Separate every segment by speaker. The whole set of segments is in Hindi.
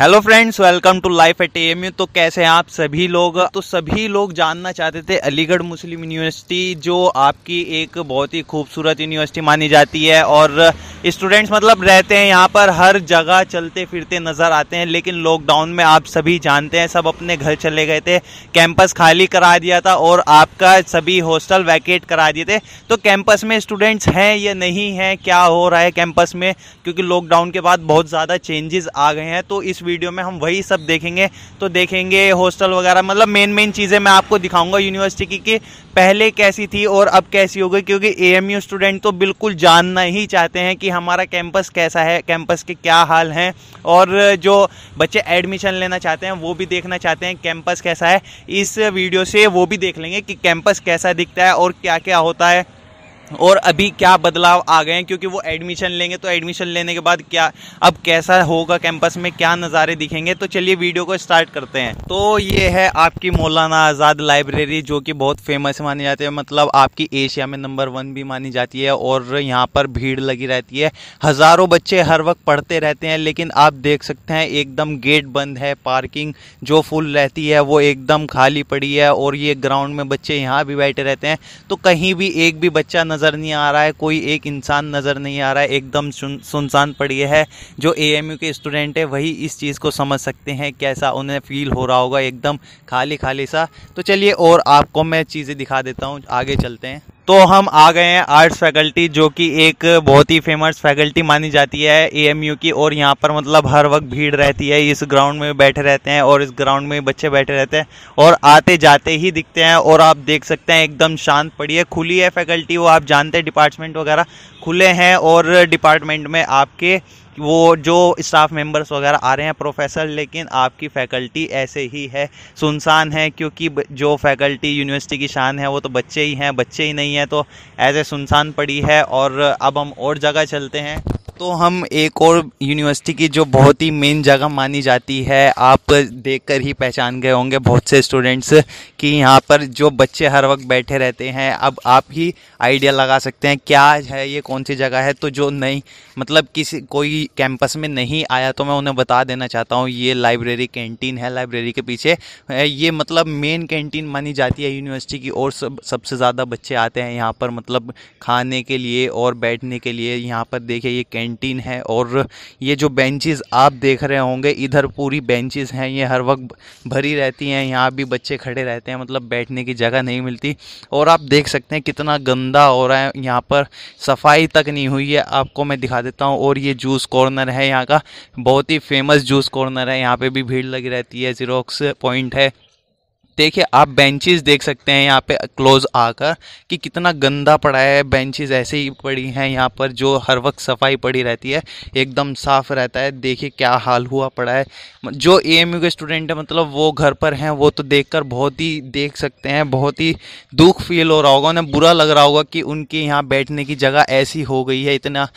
Speaker 1: hello friends welcome to life at M U तो कैसे हैं आप सभी लोग तो सभी लोग जानना चाहते थे अलीगढ़ मुस्लिम यूनिवर्सिटी जो आपकी एक बहुत ही खूबसूरत यूनिवर्सिटी मानी जाती है और स्टूडेंट्स मतलब रहते हैं यहाँ पर हर जगह चलते फिरते नज़र आते हैं लेकिन लॉकडाउन में आप सभी जानते हैं सब अपने घर चले गए थे कैंपस खाली करा दिया था और आपका सभी हॉस्टल वैकेट करा दिए थे तो कैंपस में स्टूडेंट्स हैं या नहीं हैं क्या हो रहा है कैंपस में क्योंकि लॉकडाउन के बाद बहुत ज़्यादा चेंजेस आ गए हैं तो इस वीडियो में हम वही सब देखेंगे तो देखेंगे हॉस्टल वगैरह मतलब मेन मेन चीज़ें मैं आपको दिखाऊंगा यूनिवर्सिटी की कि पहले कैसी थी और अब कैसी हो गई क्योंकि ए स्टूडेंट तो बिल्कुल जानना ही चाहते हैं कि हमारा कैंपस कैसा है कैंपस के क्या हाल हैं और जो बच्चे एडमिशन लेना चाहते हैं वो भी देखना चाहते हैं कैंपस कैसा है इस वीडियो से वो भी देख लेंगे कि कैंपस कैसा दिखता है और क्या क्या होता है और अभी क्या बदलाव आ गए हैं क्योंकि वो एडमिशन लेंगे तो एडमिशन लेने के बाद क्या अब कैसा होगा कैंपस में क्या नज़ारे दिखेंगे तो चलिए वीडियो को स्टार्ट करते हैं तो ये है आपकी मौलाना आज़ाद लाइब्रेरी जो कि बहुत फेमस मानी जाती है मतलब आपकी एशिया में नंबर वन भी मानी जाती है और यहाँ पर भीड़ लगी रहती है हज़ारों बच्चे हर वक्त पढ़ते रहते हैं लेकिन आप देख सकते हैं एकदम गेट बंद है पार्किंग जो फुल रहती है वो एकदम खाली पड़ी है और ये ग्राउंड में बच्चे यहाँ भी बैठे रहते हैं तो कहीं भी एक भी बच्चा नज़र नहीं आ रहा है कोई एक इंसान नज़र नहीं आ रहा है एकदम सुनसान पड़ी है जो ए के स्टूडेंट है वही इस चीज़ को समझ सकते हैं कैसा उन्हें फील हो रहा होगा एकदम खाली खाली सा तो चलिए और आपको मैं चीज़ें दिखा देता हूँ आगे चलते हैं तो हम आ गए हैं आर्ट्स फैकल्टी जो कि एक बहुत ही फेमस फैकल्टी मानी जाती है एएमयू की और यहाँ पर मतलब हर वक्त भीड़ रहती है इस ग्राउंड में बैठे रहते हैं और इस ग्राउंड में बच्चे बैठे रहते हैं और आते जाते ही दिखते हैं और आप देख सकते हैं एकदम शांत पड़ी है खुली है फैकल्टी वो आप जानते हैं डिपार्टमेंट वगैरह खुले हैं और डिपार्टमेंट में आपके वो जो स्टाफ मेंबर्स वगैरह आ रहे हैं प्रोफेसर लेकिन आपकी फैकल्टी ऐसे ही है सुनसान है क्योंकि जो फैकल्टी यूनिवर्सिटी की शान है वो तो बच्चे ही हैं बच्चे ही नहीं हैं तो ऐसे सुनसान पड़ी है और अब हम और जगह चलते हैं तो हम एक और यूनिवर्सिटी की जो बहुत ही मेन जगह मानी जाती है आप देखकर ही पहचान गए होंगे बहुत से स्टूडेंट्स कि यहाँ पर जो बच्चे हर वक्त बैठे रहते हैं अब आप ही आइडिया लगा सकते हैं क्या है ये कौन सी जगह है तो जो नहीं मतलब किसी कोई कैंपस में नहीं आया तो मैं उन्हें बता देना चाहता हूँ ये लाइब्रेरी कैंटीन है लाइब्रेरी के पीछे ये मतलब मेन कैंटीन मानी जाती है यूनिवर्सिटी की और सब सबसे ज़्यादा बच्चे आते हैं यहाँ पर मतलब खाने के लिए और बैठने के लिए यहाँ पर देखिए ये कैंटीन कैंटीन है और ये जो बेंचेस आप देख रहे होंगे इधर पूरी बेंचेस हैं ये हर वक्त भरी रहती हैं यहाँ भी बच्चे खड़े रहते हैं मतलब बैठने की जगह नहीं मिलती और आप देख सकते हैं कितना गंदा हो रहा है यहाँ पर सफाई तक नहीं हुई है आपको मैं दिखा देता हूँ और ये जूस कॉर्नर है यहाँ का बहुत ही फेमस जूस कॉर्नर है यहाँ पर भी भीड़ लगी रहती है जीरोक्स पॉइंट है देखिए आप बेंचेस देख सकते हैं यहाँ पे क्लोज आकर कि कितना गंदा पड़ा है बेंचेस ऐसे ही पड़ी हैं यहाँ पर जो हर वक्त सफाई पड़ी रहती है एकदम साफ रहता है देखिए क्या हाल हुआ पड़ा है जो ए के स्टूडेंट है मतलब वो घर पर हैं वो तो देखकर बहुत ही देख सकते हैं बहुत ही दुख फील हो रहा होगा उन्हें बुरा लग रहा होगा कि उनके यहाँ बैठने की जगह ऐसी हो गई है इतना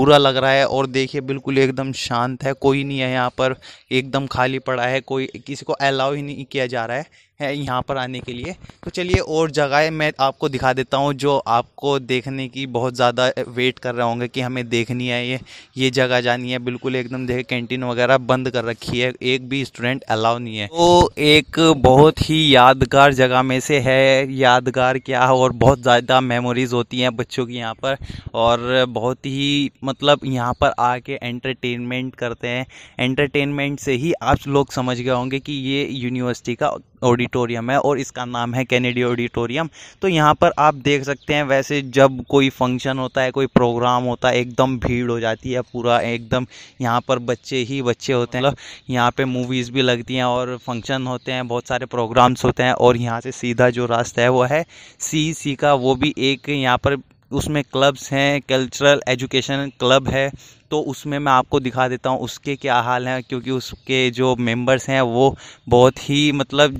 Speaker 1: बुरा लग रहा है और देखिए बिल्कुल एकदम शांत है कोई नहीं है यहाँ पर एकदम खाली पड़ा है कोई किसी को अलाउ ही नहीं किया जा रहा है है यहाँ पर आने के लिए तो चलिए और जगह मैं आपको दिखा देता हूँ जो आपको देखने की बहुत ज़्यादा वेट कर रहे होंगे कि हमें देखनी है ये ये जगह जानी है बिल्कुल एकदम देखे कैंटीन वगैरह बंद कर रखी है एक भी स्टूडेंट अलाउ नहीं है तो एक बहुत ही यादगार जगह में से है यादगार क्या और बहुत ज़्यादा मेमोरीज़ होती हैं बच्चों की यहाँ पर और बहुत ही मतलब यहाँ पर आके एंटरटेनमेंट करते हैं एंटरटेनमेंट से ही आप लोग समझ गए होंगे कि ये यूनिवर्सिटी का ऑडियो ऑडिटोरियम है और इसका नाम है कैनेडी ऑडिटोरियम तो यहाँ पर आप देख सकते हैं वैसे जब कोई फंक्शन होता है कोई प्रोग्राम होता है एकदम भीड़ हो जाती है पूरा एकदम यहाँ पर बच्चे ही बच्चे होते हैं मतलब यहाँ पर मूवीज़ भी लगती हैं और फंक्शन होते हैं बहुत सारे प्रोग्राम्स होते हैं और यहाँ से सीधा जो रास्ता है वो है सी सी का वो भी एक यहाँ पर उसमें क्लब्स हैं कल्चरल एजुकेशन क्लब है तो उसमें मैं आपको दिखा देता हूँ उसके क्या हाल हैं क्योंकि उसके जो मेंबर्स हैं वो बहुत ही मतलब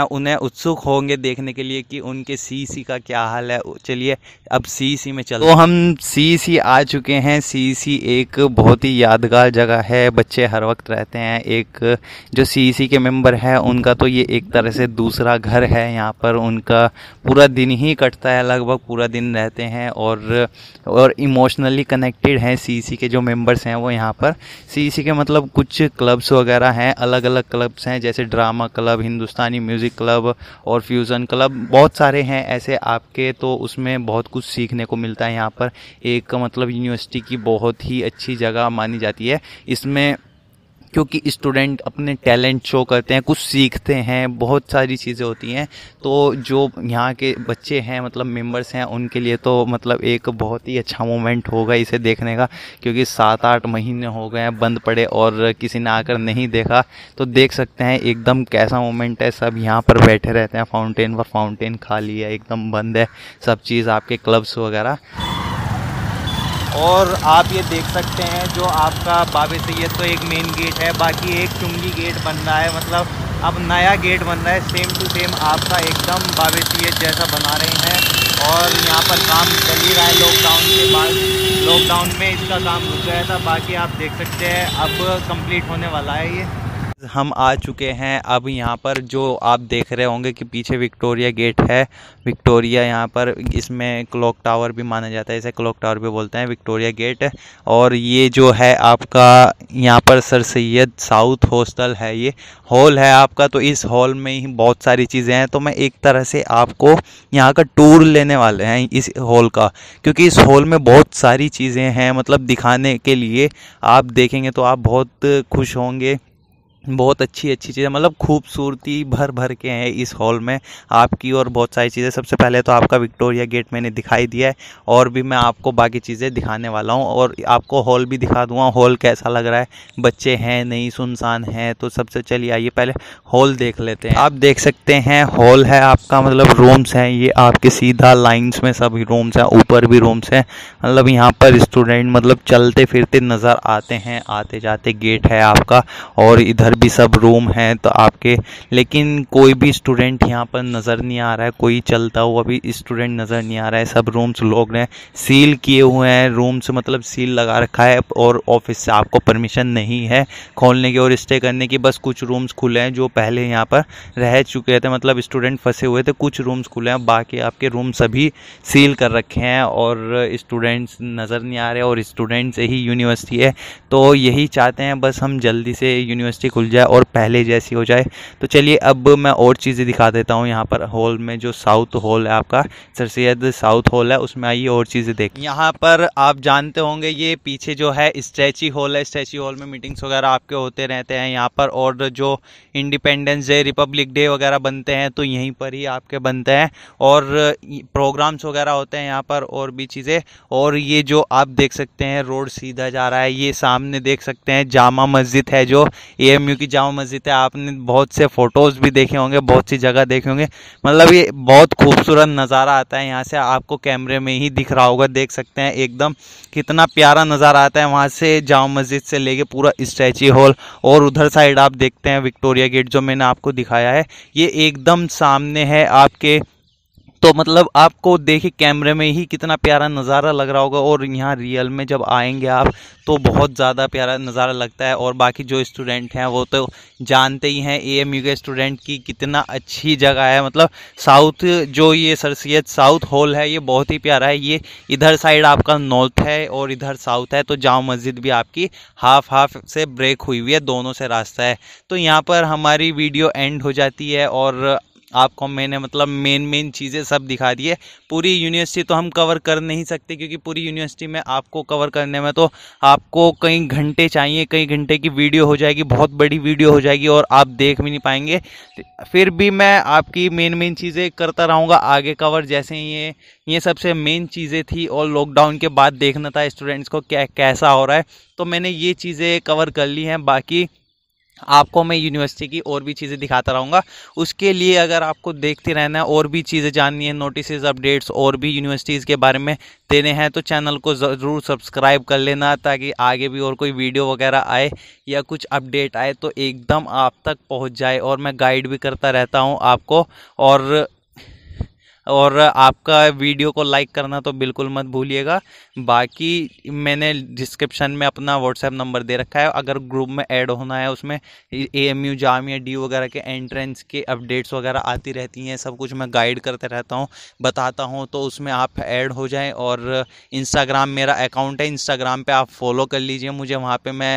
Speaker 1: उन्हें उत्सुक होंगे देखने के लिए कि उनके सी का क्या हाल है चलिए अब सी में चलो तो हम सी आ चुके हैं सी एक बहुत ही यादगार जगह है बच्चे हर वक्त रहते हैं एक जो सी के मेंबर हैं उनका तो ये एक तरह से दूसरा घर है यहाँ पर उनका पूरा दिन ही कटता है लगभग पूरा दिन रहते हैं और और इमोशनली कनेक्टेड हैं सी के जो मेंबर्स हैं वो यहाँ पर सी के मतलब कुछ क्लब्स वगैरह हैं अलग अलग क्लब्स हैं जैसे drama club Hindustani music music club और फ्यूज़न क्लब बहुत सारे हैं ऐसे आपके तो उसमें बहुत कुछ सीखने को मिलता है यहाँ पर एक मतलब यूनिवर्सिटी की बहुत ही अच्छी जगह मानी जाती है इसमें क्योंकि स्टूडेंट अपने टैलेंट शो करते हैं कुछ सीखते हैं बहुत सारी चीज़ें होती हैं तो जो यहाँ के बच्चे हैं मतलब मेंबर्स हैं उनके लिए तो मतलब एक बहुत ही अच्छा मोमेंट होगा इसे देखने का क्योंकि सात आठ महीने हो गए हैं बंद पड़े और किसी ने आकर नहीं देखा तो देख सकते हैं एकदम कैसा मोमेंट है सब यहाँ पर बैठे रहते हैं फाउंटेन पर फाउंटेन खाली है एकदम बंद है सब चीज़ आपके क्लब्स वगैरह और आप ये देख सकते हैं जो आपका बाबे सैद तो एक मेन गेट है बाकी एक चुंगी गेट बन रहा है मतलब अब नया गेट बन रहा है सेम टू सेम आपका एकदम बाबे सैद जैसा बना रहे हैं और यहाँ पर काम चल ही रहा है लॉकडाउन के बाद लॉकडाउन में इसका काम रुक गया था बाकी आप देख सकते हैं अब कंप्लीट होने वाला है ये हम आ चुके हैं अब यहाँ पर जो आप देख रहे होंगे कि पीछे विक्टोरिया गेट है विक्टोरिया यहाँ पर इसमें क्लॉक टावर भी माना जाता है इसे क्लॉक टावर भी बोलते हैं विक्टोरिया गेट और ये जो है आपका यहाँ पर सर सैद साउथ हॉस्टल है ये हॉल है आपका तो इस हॉल में ही बहुत सारी चीज़ें हैं तो मैं एक तरह से आपको यहाँ का टूर लेने वाले हैं इस हॉल का क्योंकि इस हॉल में बहुत सारी चीज़ें हैं मतलब दिखाने के लिए आप देखेंगे तो आप बहुत खुश होंगे बहुत अच्छी अच्छी चीज़ें मतलब खूबसूरती भर भर के हैं इस हॉल में आपकी और बहुत सारी चीज़ें सबसे पहले तो आपका विक्टोरिया गेट मैंने दिखाई दिया है और भी मैं आपको बाकी चीज़ें दिखाने वाला हूँ और आपको हॉल भी दिखा दूँगा हॉल कैसा लग रहा है बच्चे हैं नहीं सुनसान हैं तो सबसे चलिए आइए पहले हॉल देख लेते हैं आप देख सकते हैं हॉल है आपका मतलब रूम्स हैं ये आपके सीधा लाइन्स में सभी रूम्स हैं ऊपर भी रूम्स हैं मतलब यहाँ पर स्टूडेंट मतलब चलते फिरते नज़र आते हैं आते जाते गेट है आपका और इधर बाहर भी सब रूम हैं तो आपके लेकिन कोई भी स्टूडेंट यहाँ पर नज़र नहीं आ रहा है कोई चलता हुआ भी स्टूडेंट नज़र नहीं आ रहा है सब रूम्स लोग ने सील किए हुए हैं रूम्स मतलब सील लगा रखा है और ऑफिस से आपको परमिशन नहीं है खोलने की और स्टे करने की बस कुछ रूम्स खुले हैं जो पहले यहाँ पर रह चुके थे मतलब स्टूडेंट फंसे हुए थे कुछ रूम्स खुले हैं बाकी आपके रूम सभी सील कर रखे हैं और स्टूडेंट्स नज़र नहीं आ रहे और स्टूडेंट्स यही यूनिवर्सिटी है तो यही चाहते हैं बस हम जल्दी से यूनिवर्सिटी खुल जाए और पहले जैसी हो जाए तो चलिए अब मैं और चीज़ें दिखा देता हूँ यहाँ पर हॉल में जो साउथ हॉल है आपका सर सैद साउथ हॉल है उसमें आइए और चीज़ें देख यहाँ पर आप जानते होंगे ये पीछे जो है स्टैची हॉल है स्टैची हॉल में मीटिंग्स वगैरह आपके होते रहते हैं यहाँ पर और जो इंडिपेंडेंस डे रिपब्लिक डे वगैरह बनते हैं तो यहीं पर ही आपके बनते हैं और प्रोग्राम्स वगैरह होते हैं यहाँ पर और भी चीज़ें और ये जो आप देख सकते हैं रोड सीधा जा रहा है ये सामने देख सकते हैं जामा मस्जिद है जो एम क्योंकि जामा मस्जिद है आपने बहुत से फ़ोटोज़ भी देखे होंगे बहुत सी जगह देखे होंगे मतलब ये बहुत खूबसूरत नज़ारा आता है यहाँ से आपको कैमरे में ही दिख रहा होगा देख सकते हैं एकदम कितना प्यारा नज़ारा आता है वहाँ से जामा मस्जिद से लेके पूरा स्टैचू हॉल और उधर साइड आप देखते हैं विक्टोरिया गेट जो मैंने आपको दिखाया है ये एकदम सामने है आपके तो मतलब आपको देखे कैमरे में ही कितना प्यारा नज़ारा लग रहा होगा और यहाँ रियल में जब आएंगे आप तो बहुत ज़्यादा प्यारा नज़ारा लगता है और बाकी जो स्टूडेंट हैं वो तो जानते ही हैं ए के स्टूडेंट की कितना अच्छी जगह है मतलब साउथ जो ये सर सैद साउथ हॉल है ये बहुत ही प्यारा है ये इधर साइड आपका नॉर्थ है और इधर साउथ है तो जाम मस्जिद भी आपकी हाफ हाफ से ब्रेक हुई हुई है दोनों से रास्ता है तो यहाँ पर हमारी वीडियो एंड हो जाती है और आपको मैंने मतलब मेन मेन चीज़ें सब दिखा दी है पूरी यूनिवर्सिटी तो हम कवर कर नहीं सकते क्योंकि पूरी यूनिवर्सिटी में आपको कवर करने में तो आपको कई घंटे चाहिए कई घंटे की वीडियो हो जाएगी बहुत बड़ी वीडियो हो जाएगी और आप देख भी नहीं पाएंगे फिर भी मैं आपकी मेन मेन चीज़ें करता रहूँगा आगे कवर जैसे ये ये सबसे मेन चीज़ें थी और लॉकडाउन के बाद देखना था स्टूडेंट्स को क्या कैसा हो रहा है तो मैंने ये चीज़ें कवर कर ली हैं बाकी आपको मैं यूनिवर्सिटी की और भी चीज़ें दिखाता रहूँगा उसके लिए अगर आपको देखते रहना है और भी चीज़ें जाननी है नोटिस अपडेट्स और भी यूनिवर्सिटीज़ के बारे में देने हैं तो चैनल को ज़रूर सब्सक्राइब कर लेना ताकि आगे भी और कोई वीडियो वगैरह आए या कुछ अपडेट आए तो एकदम आप तक पहुँच जाए और मैं गाइड भी करता रहता हूँ आपको और और आपका वीडियो को लाइक करना तो बिल्कुल मत भूलिएगा बाकी मैंने डिस्क्रिप्शन में अपना व्हाट्सएप नंबर दे रखा है अगर ग्रुप में ऐड होना है उसमें ए एम यू जाम या डी वगैरह के एंट्रेंस के अपडेट्स वगैरह आती रहती हैं सब कुछ मैं गाइड करते रहता हूँ बताता हूँ तो उसमें आप ऐड हो जाएँ और इंस्टाग्राम मेरा अकाउंट है इंस्टाग्राम पर आप फॉलो कर लीजिए मुझे वहाँ पर मैं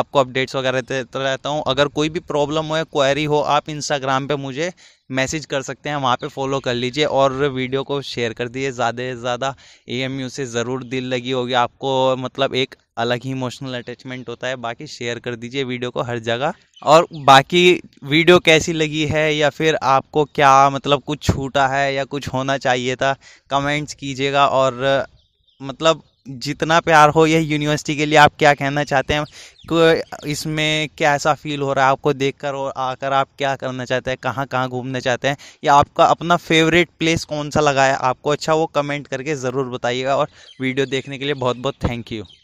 Speaker 1: आपको अपडेट्स वगैरह देता रहता हूँ अगर कोई भी प्रॉब्लम हो या क्वारी हो आप इंस्टाग्राम पर मुझे मैसेज कर सकते हैं वहाँ पे फॉलो कर लीजिए और वीडियो को शेयर कर दीजिए ज़्यादा से ज़्यादा ए से ज़रूर दिल लगी होगी आपको मतलब एक अलग ही इमोशनल अटैचमेंट होता है बाकी शेयर कर दीजिए वीडियो को हर जगह और बाकी वीडियो कैसी लगी है या फिर आपको क्या मतलब कुछ छूटा है या कुछ होना चाहिए था कमेंट्स कीजिएगा और मतलब जितना प्यार हो यह यूनिवर्सिटी के लिए आप क्या कहना चाहते हैं इसमें क्या ऐसा फील हो रहा है आपको देखकर और आकर आप क्या करना चाहते हैं कहाँ कहाँ घूमना चाहते हैं या आपका अपना फेवरेट प्लेस कौन सा लगा है आपको अच्छा वो कमेंट करके ज़रूर बताइएगा और वीडियो देखने के लिए बहुत बहुत थैंक यू